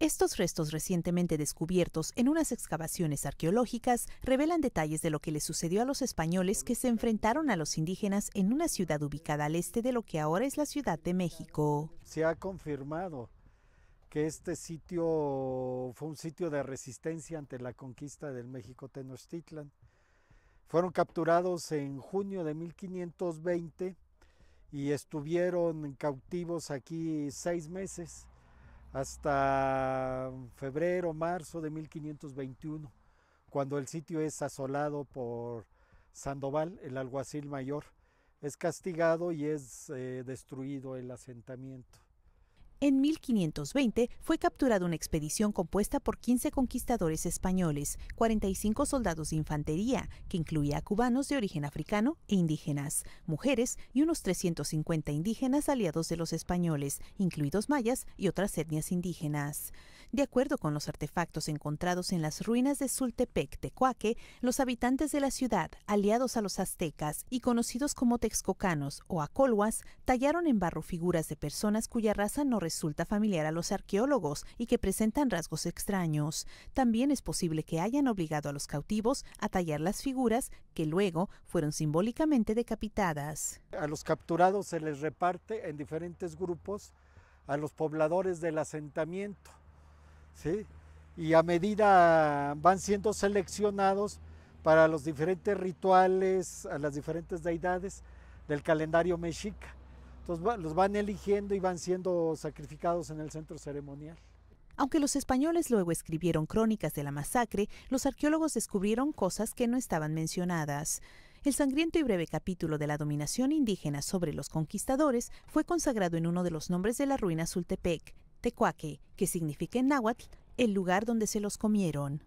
Estos restos recientemente descubiertos en unas excavaciones arqueológicas revelan detalles de lo que le sucedió a los españoles que se enfrentaron a los indígenas en una ciudad ubicada al este de lo que ahora es la Ciudad de México. Se ha confirmado que este sitio fue un sitio de resistencia ante la conquista del México Tenochtitlan. Fueron capturados en junio de 1520 y estuvieron cautivos aquí seis meses hasta febrero, marzo de 1521, cuando el sitio es asolado por Sandoval, el alguacil mayor. Es castigado y es eh, destruido el asentamiento. En 1520 fue capturada una expedición compuesta por 15 conquistadores españoles, 45 soldados de infantería, que incluía cubanos de origen africano e indígenas, mujeres y unos 350 indígenas aliados de los españoles, incluidos mayas y otras etnias indígenas. De acuerdo con los artefactos encontrados en las ruinas de Sultepec, Tecuaque, los habitantes de la ciudad, aliados a los aztecas y conocidos como texcocanos o acolhuas, tallaron en barro figuras de personas cuya raza no resulta familiar a los arqueólogos y que presentan rasgos extraños. También es posible que hayan obligado a los cautivos a tallar las figuras que luego fueron simbólicamente decapitadas. A los capturados se les reparte en diferentes grupos a los pobladores del asentamiento y a medida van siendo seleccionados para los diferentes rituales, a las diferentes deidades del calendario mexica. Entonces los van eligiendo y van siendo sacrificados en el centro ceremonial. Aunque los españoles luego escribieron crónicas de la masacre, los arqueólogos descubrieron cosas que no estaban mencionadas. El sangriento y breve capítulo de la dominación indígena sobre los conquistadores fue consagrado en uno de los nombres de la ruina Sultepec, Tecuaque, que significa en náhuatl el lugar donde se los comieron.